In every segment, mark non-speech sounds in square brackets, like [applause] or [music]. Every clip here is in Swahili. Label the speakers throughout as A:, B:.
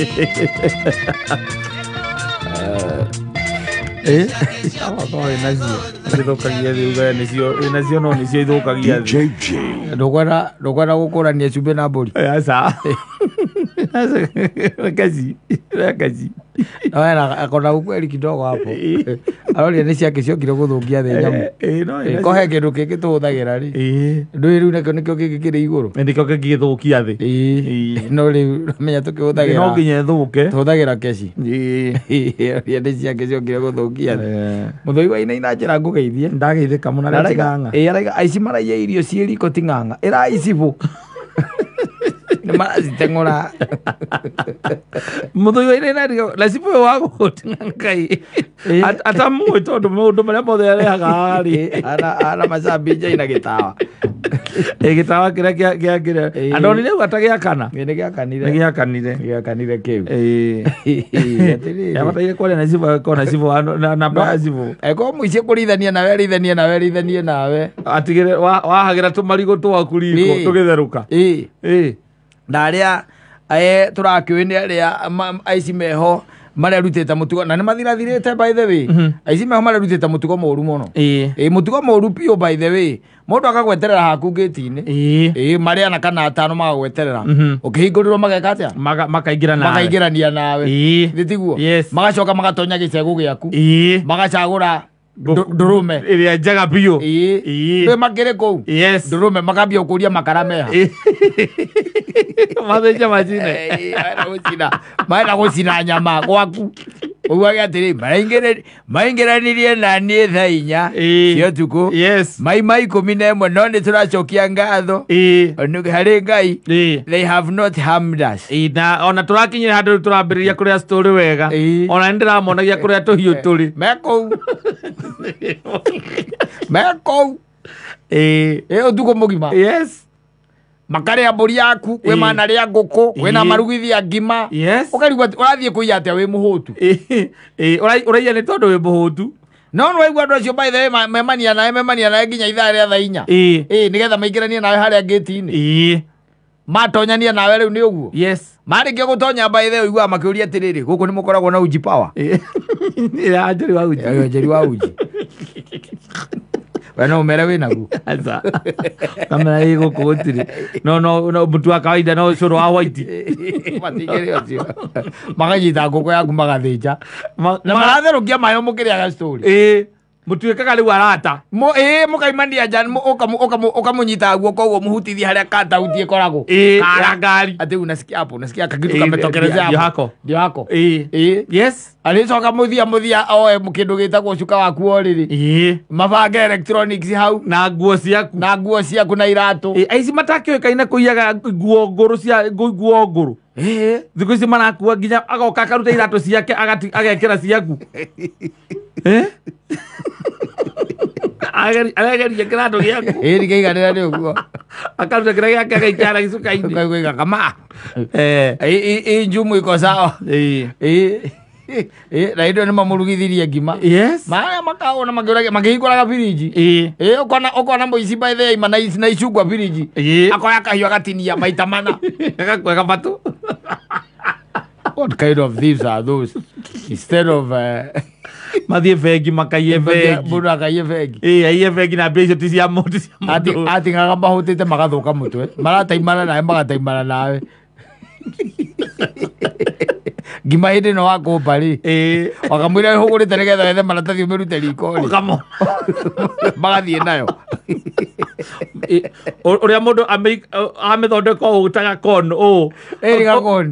A: Eh? Eh? nacio no nä cio ithå kagia ndå gwenda gå kå rania cumbä na mbå ri eh, [laughs] kazi kazi wena akona ukweli kidogo hapo [laughs] eh. aroria nä ciake ciokire gå thå ngia thä eh, nyamå eh, kohe kä ndå kä gä tå hå thagä ra rä ndå rä u nä kä o gä kä rä igå rå nä kä o gä gä thå kia thä no rä u menya tå kä hå thagä no nginya thå ke tå hå thagä ra keci [laughs] aroria nä ciake ciokire gå thå kia thä må thoi wainaina njä ra ngå geithie ndagä ka må na rä aici maraiya irio ciä riko ti ng'ang'a ä raicibå nä maraziteng'å må thå iwainä narigå lacibu å wa gå tinga ngai atamå tondå må ndå marä a mothe arehagarä ana macambinjai na gä tawa gä tawa kä rä a gä akä andonire gata gä akana nä gä akanire nä gä akanire gä akanire kä u abataire kwaria na cibå agkorwo na cibå na mbaya cibå ekorwo må icie kå rithania nawe rithanie nawe rithanie nawe atigä re wahagä ra tå marigå twaku riko tå gä therå ka na arä a ä nä arä a aici meho marerutite ta mutugo na nimathirathirite by the way mm -hmm. aici meho marerutite mutugo muru muno ä e, mutugo muru piå by the way mundu akagweterera haku ngäti-inä marä ana kana atano magagweterera å mhm. kä hingå rä rwo mageka atä a rania nawe nä tiguo magacoka magatonya gä cegå gä aku magacagå ra ndurume iria njega biå rä makä rä kå u ndurume makambia å kå ria makara meha [laughs] [laughs] mathĩnje macine gå [laughs] cina nyama gwaku ugaga atĩrĩ maingĩranirie na niä tha inya cia ũtukũ maima ikũmi na ĩmwe no nĩ tũracokia ngatho harĩ ngai rakinyä have handå rä tå rambä ona ria handũ rĩu tũrambĩrĩria kũrĩa citũrĩ wega ona nĩ ndĩramonagia kũrĩa tũhiũ tũrĩ mekũu [laughs] mekũu ĩ ũtukũ mũgima yes makare ya mburi yaku we mana ria ngå we na marugithi ya ngima å karigua å rathiä kå iya atä a wä må hå tu å raiya nä tondå wä må hå tu no nä waigua andå acio maithe memania nawe memania nawe nginya ithaa rä a thainya nä getha maingä ranie nawe harä a ngä ti-inä matonyania nawe rä u nä å guo marä kia gå tonya mbaithe å iguaga makä å ria atä rä rä gå kå nä må koragwo na uji power [laughs] njeri wa uji we å mere wä naguo [laughs] kamera ä gå kå gå tirä no wa kawaida no cå rå wa hwaiti matigä rä ngå kå yaku magathä nja na maratherå kia maä må kä rä aga mutuikaga riu arata mo eh mukaimandia ja ukamunyitaga guoko uguo muhutithie haria katauti ikoragwo kara ngari ati unasikia hapo unasikia kagitu kametokerezea hapo yako ndio yako eh eh yes alicoka muthia muthia oe kindu gitagwo cuka waku oriri eh mabange electronics hau na nguo ciaku na nguo ciaku na iratu eh aici matakiuikaine kuiyaga nguo nguru cia nguo nguru eh thikå ici marakua nginya agoka akaruta iratå ciake agekä ra ciaku aregeria kä ratå gä aku ä nä akaruta kä rä agaikara gä kama ä njumu iko sawa na mamå ngima marä makahåna makä hingåraga birinji åkona må ici mbaithea ima na icungwa birinji akoya kahiå agatinia maita mana agakwega batå What kind of thieves are those? Instead of uh, mathievegi makaiyevegimundu akaievegi eh, aievegi na mbia icio ti cia må atingaga mahå te magathå ka må twe marataimana nawe magataimana nawe ngima hä ndä no wakå mba rä eh. wakamwä ra hå gå rä te nä getha wethe maratathi å mä rute rikori magathiä nayo å uria mundu amithondeka å taga kon å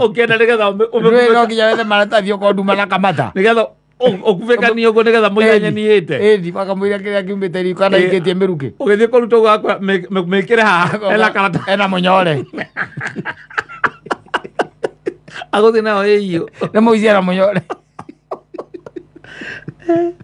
A: ukienda nä getha nginya wethe maratathi å konduma na kamata nä getha å kania å guo nä getha må iranyanä te wakamå ira kä rä a kiumä te riko anaikä tie mä rukä å gä thiä kå ruta gå gakora mä kä re haha ena må nyore agå thiä nayo ä iyo nä må ici ena må nyore [laughs]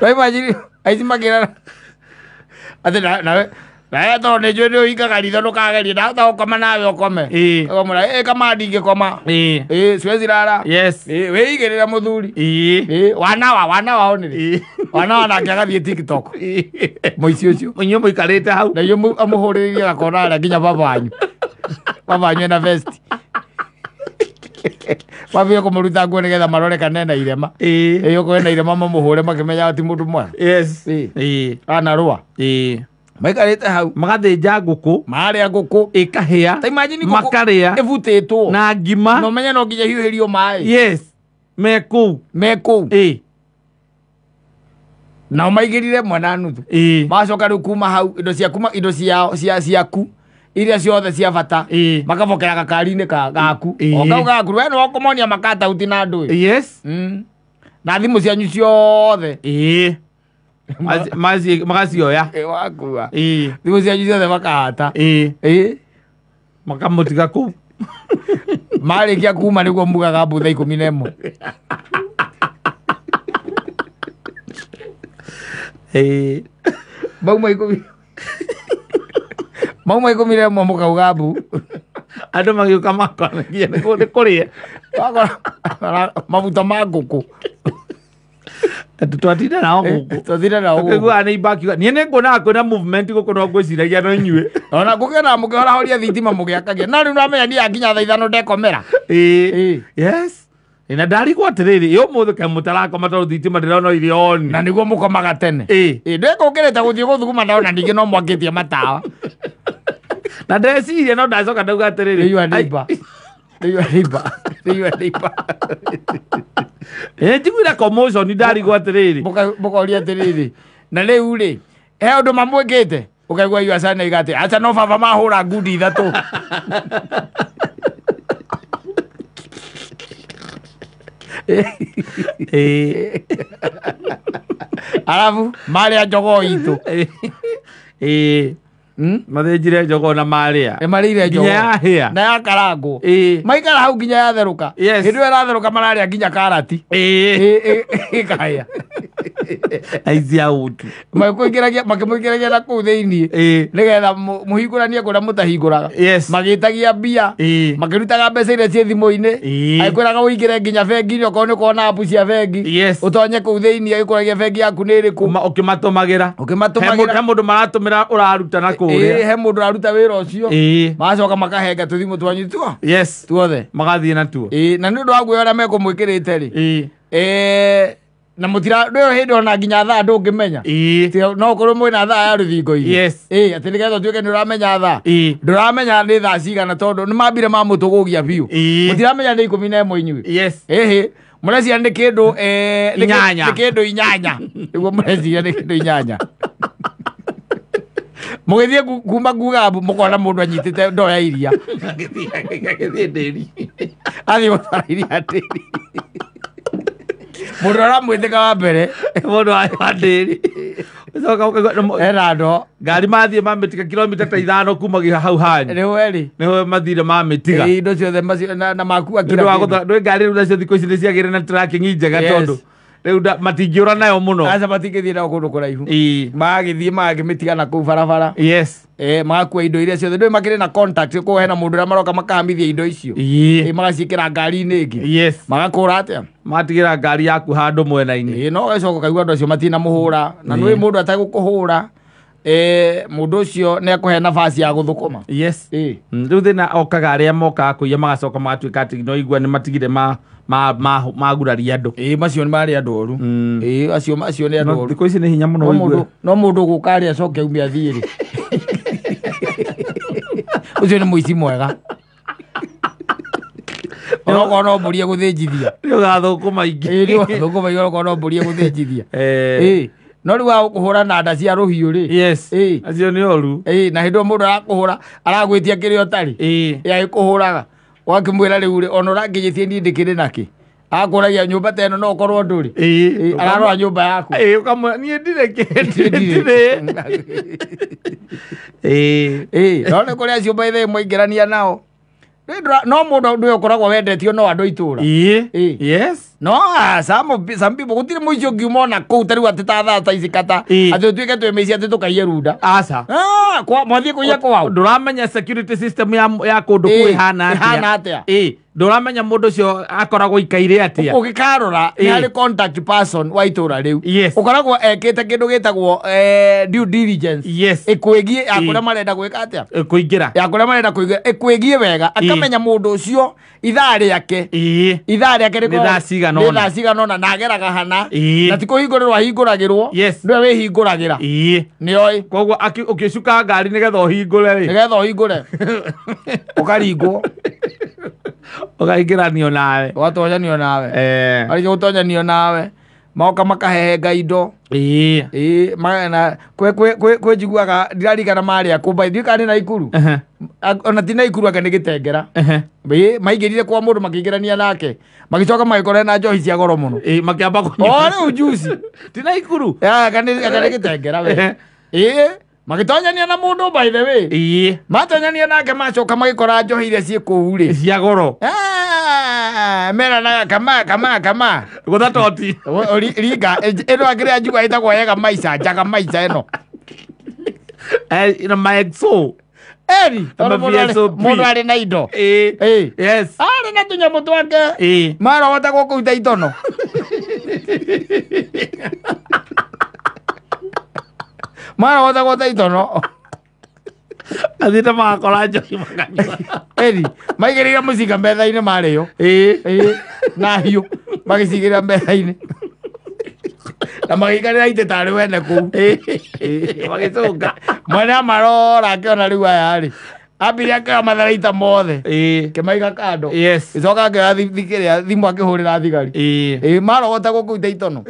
A: noimanyiri aisimagirana atä nawe nawe tondå nä njå nä å hingaga ritho ndå kagerie ndahota gå koma nawe å kome kamå kama ndingä koma ciwezi rara wä igä rä re må thuri wanawa wana onä rä wanawa nake agathiä tiktok må ici å cio inyuä må ikarä te hau na inyuä amå hå rä rä rie gakona arä a nginya babanyu babanyu ena vesti [laughs] mambia kå nguo nä getha marore kana ena irema ä å korwo ena irema mamå hå re makä menyaga ti må ndå mwega anarå a maikarite hau magathĩnja ngũkũ marĩa ngũkũ ĩkahĩa makarĩa ĩbutĩtwo na ngima na ũmenye no nginya hiũhĩrio maĩ yes me kũu me kũu ĩ nao maigĩrire mwena nuthu macoka rĩu kuma hau indo ciaku indo ciao cia ciaku iria ciothe cia bata makabokera gakari-inä gaku o kau gaku we nä makata makatauti na andå mm. na thimå cianyu ciothe [laughs] magacioya wakua thimå cianyu ciothe makahata makamå tiga kå u [laughs] marä kia kuma nä guo mugaga mbutha ikå mi na ä mwe mauma [laughs] ikå mi mau maikumire mwe mukauga mbu [laughs] andå magä makoragia nä kå rä a mabuta ma ngå kå twatinda nao eh, gåkåtwatinda nao gåkåkaiguaga nä imbakiuga niä nä nguonaga kwä na movement gå kå no ngwä ciragia no inyuä ona ngå gä na må kä horahoria thitima må gä akagia na rä u namenya niä yakinya tha ithano ndekomera yes na ndarigwo atä rä rä ä å må thä ke må tarakoma tondå thitima ndä rona irä oni na nä guo må komaga tene eh kå ngä rä te gå thiä gå thuguma ndaona ningä no mwangä tie matawa na ndeciria no ndacoka ndauga atĩrĩrĩ [laughs] njiguire commotion ndarigwo atĩrĩrĩ mũkoria atĩrĩrĩ na u rĩ he å ndå mamwä ũndũ te å yuacana iga atĩ aca no baba mahũra ngundi ithatũ arabu [laughs] marĩa njogo itũ Hmm? mathĩnjire njogo na marĩa marĩire nginya na yakarangwo maikara hau nginya yatherũka hĩndĩ ĩyo ĩratherũka mararĩa nginya karati ĩkahĩa [laughs] aici a ũtu makĩmũingĩragia na kũu thĩinĩ nĩgetha mũhingũranie kũrĩa mũtahingũraga magĩtagia mbia makĩrutaga mbeca iria ciĩ thimũ-inĩ agĩkwĩraga ũingĩre nginya bengi-inĩ okorwo nĩ na apu cia bengi ũtonye kũu thĩinĩ agĩkũragia bengi yaku nĩ ĩrĩkũ ũkĩmatũmagĩra he mũndũ maratũmĩra ũraruta na kuria må ndå raruta wira ucio magacoka makahenga tuthimu twanyu tuo yes tuothe magathie natuo na ni undu mekå mwä kä rä ri na mutira ndä hä ndä ona nginya thaa ndå ngä menya no korwo mwä na thaa ya rå thingo-irä atä nä getha tuä ke nä å ramenya thaa ndå ramenya nä thaa cigana tondå nä mambire ma må tå gå gia biå må tiramenya nä ikå mi na ä mwe inyuä må reciria nä kä ndå nä kä ndå inyanya nä guo må reciria nä kä ndå inyanya [laughs] mugithie kuma kuga mukona mundu anyitite ndo ya iria agithie ndiri athie gutara iria ndiri mundu ara ka wa mbere mundu wa ndiri ndo ngari mathie tiga kilomita ta ithano kumagia hau hanyu niweri niwe mathire mamitiga indo ciothe na makua kira ndwi ngari riu nacio thiku ici niciagire na tracking njega tondu rä u å ra nayo må no aca matingä thiä nayo kå ndå kå raihu magagä thiä magagä mä tigana kå u barabara yes magakua indo iria ciothe ndå makä rä na kå hena må ndå å rä a maroka makahamithia indo icio magaciä kä ra ngari-inä ä magakå ra atä matigä ra ngari yaku handå mwena-inä no gacoka kaigua andå acio matina må hå ra na nä må ndå atagå kå hå ra eh mundu ucio ne kuhe nafasi ya guthukuma yes eh ndu thina okaga aria moka kuya magacoka magatuika ati no igwa ni matigire ma ma ma maguraria andu eh macio ni mari andu oru eh mm. acio macio ni andu oru thiku ici ni hinya muno igwe no mudu gukari acoke umia thiiri ucio [laughs] ni muici mwega [laughs] onokorwo no mbũrie gũthĩnjithia nĩ ũgathũkũma ingĩ nĩ ũgathũkũma ingĩ onokorwo no mbũrie gũthĩnjithia [laughs] eh no rä u agå na nda cia rå hiå rä acio nä oru na hä ndä må ndå arakå hå ra aragwä tia kä rä a å tarä agä kå hå raga wakä mwä ra rä u rä ona å rangä njä tie niä ndä kä rä nakä akuragia nyumba teno no korwo nduri ii ararora nyumba yaku ii ukamwe nie ndire kindire ii ii rä ni kuria ciumba ithe mwaingirania nao no må ndå å koragwo wendetio no andå itå ra yes no gå tirä må icio ngiuma ona kå u tarä u atä ta thaa ta ici kata atä å tuä ke twä mä ici atä tå kaiye runda aca ah, mwathiä kå iya kwao ndå ramenya ya kå ndå kå ä hana atä a nduramenya mundu ucio akoragwo ikaire atia ugikarora ni hari eh. contact person wa itura riu yes. ukoragwo ekite kindu gitagwo eh, due diligence yes. ikwigie akuria eh. marenda gwika atia eh, kuingira akuria marenda kuingira ikwigie wega akamenya mundu ucio ithaa riake ithaa riake ni thaa cigana ona nageraga hana na tikuhingurirwo ahinguragirwo ndiwe wihinguragira nioi koguo ukicuka ngari nigetha uhingure nigetha uhingure ukaringwo [laughs] ũgaikĩra nionawe nawe nionawe eh. arĩkia gũtwanya nionawe magoka makahehenga indo njiguaga ndirarigana marĩa kũmba ithuĩ kana nĩ na ikuru ona ti na ikuru ake nĩ maingä rire kwa ingä rania nake magä kore na njohi cia goro mũno amba kũnyua rä u [laughs] ti na ikuru aka nä gä tengera ĩĩ magitonyania na mundu by the way ii matonyania nake macoka magikora njohi iria ciä kå u rä cia goro ah, meranaga kama kama kama guthatoti ringa ino angä rä a njuga maica njaga maica ä no [laughs] eh, na maexo eri mundu ari na indo ari na tunyamu twake marahota gå kå ita itono [laughs] mara wathagwata itono [laughs] athiĩte magakora njohi makanyua [laughs] eri maigĩrĩire mũcinga metha-inĩ marĩo ĩĩ na hiũ magĩcigĩrĩra metha-inĩ na magĩikarĩra itĩ tarĩ wene kũu magĩcũnga mwene amarora akĩona rĩu aya-rĩ ambire akĩoya matharaita mothe kĩmaiga kando gĩcoka akĩoya thimũ akĩhũrĩra thigari marogota gũkũita itono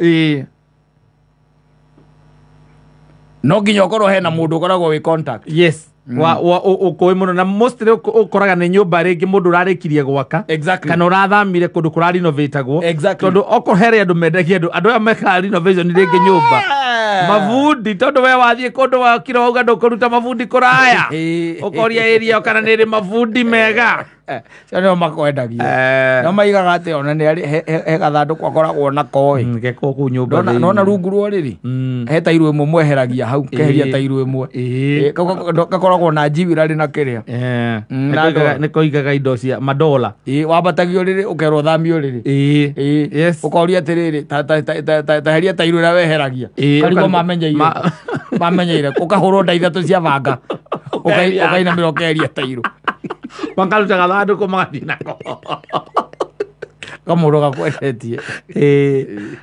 A: no nginya korwo hena mundu å wi contact yes ukåä må no na koraga nä nyå mba rä ngä må ndå å rarä kirie gwaka kana å rathamire kå ndå kå rarinovatagwo tondå okorwo herä andå mendagia andå andå aya mekaga rä ngä nyå mba ah! mabundi tondå we wathiä kå ndå wakira wauga ndå kå ruta mabundi kå raya å koria äria kana nä rä mabundi mega [laughs] cio nä o makwendagia eh. no maigaga atä ona nä he gathandå ku akoragwo nakoänona mm, rungu rwa rä rä mm. he tairå ä mwe mweheragia hau keheria tairå ä mwe gakoragwo na njibira rä na kä rä a nä koigaga indo cia madola eh, wambatagio rä rä å kerwo thamio rä rä eh. å koria atä rä rä taheria tairå ä rä a weheragia karigo mamenyeire å kahå rwo ndaithatå cia banga å kainamä mä å keheria tairå makaluta gathandu ko magathii nako kamå ndå gakweretie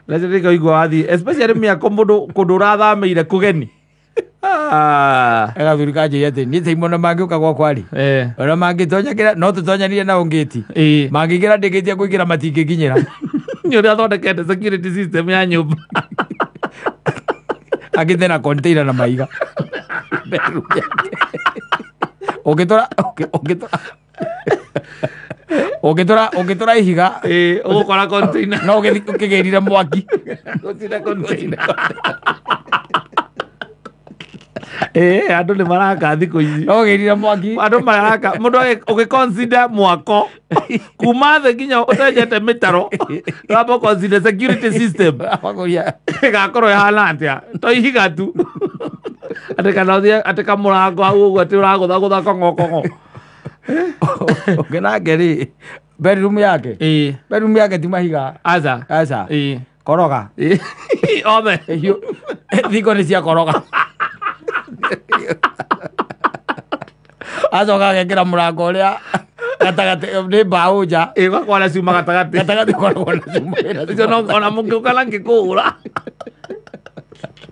A: nacio nä kaigua wathiä especially mä ako må ndå kå ndå å rathamä ire kå geni agathuri kanjä atä niä taimo na mangä å ka gwakwarä ona mangi tonyakä ra no tå tonyanire na å ngä ti mangä ngä ra ndä ngä tie kå ingä ra matingä nginyä ra nä å rä a thondekete security system ya nyå mba agä thena na maiga meru [laughs] yake おけとら、おけ、おけとら。Oketora oketora higa. Eh, o con la contina. No, que que mo aquí. Contina contina. Eh, andå nä maraka thikå ici no gä rira andå maraka må ndå gä mwako kuma thä nginya å tenjete mä taro wamba security system gakorwo ä hana atä a to ihiga tu atä kana thia atä kamũrango hau ũguo atä å ragå thagå tha kongokongo ngä [laughs] nake rä bedroom yake bedroom yake ti mahiga aca aca koroga [laughs] othe [laughs] thingo nä ciakoroga acoka agekä ra må rango å rä a gatagatä nä mbaå nja ä gakwana cuma gatagatä gatagatä koragwo na cuma ona må ngä å kana ngä kå å ra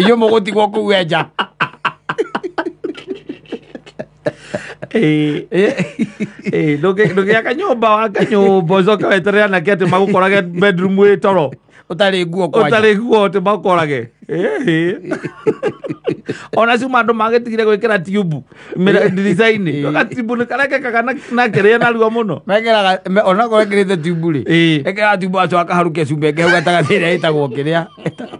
A: iyo mugutigwo kuu enja ndå gä aka nyå mba wa kanyå mba å coke weterere anake atä magåkorage bedroom wä toro å tarä nguo å tarä nguo atä magåkorage ona ma andå magä tigire gwä kä ra tiubu ndiricainä gatibu nä karekekaga na kä rä a narua må no onakorwo ä kä rä te tiubu rä ä kä ra tiubu acoka haruke cumbe ngehau gatagatä ä rä a ä tagwo kä rä a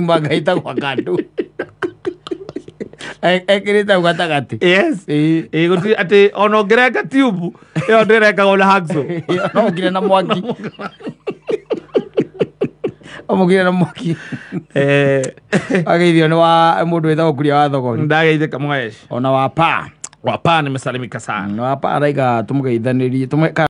A: magaita gwa kandu e-, ekirite hau gatagati atä ona å ngä renga tiubu ä yo ndä rengagwo na [laughs] no må kire na mwaki må na mwaki [laughs] [laughs] ageithio nä wa må ndå wä kuria wa thogori ndageithä ka ona wa paa wa paa nä mä salimika sana wa paa raiga tå må geithanä rie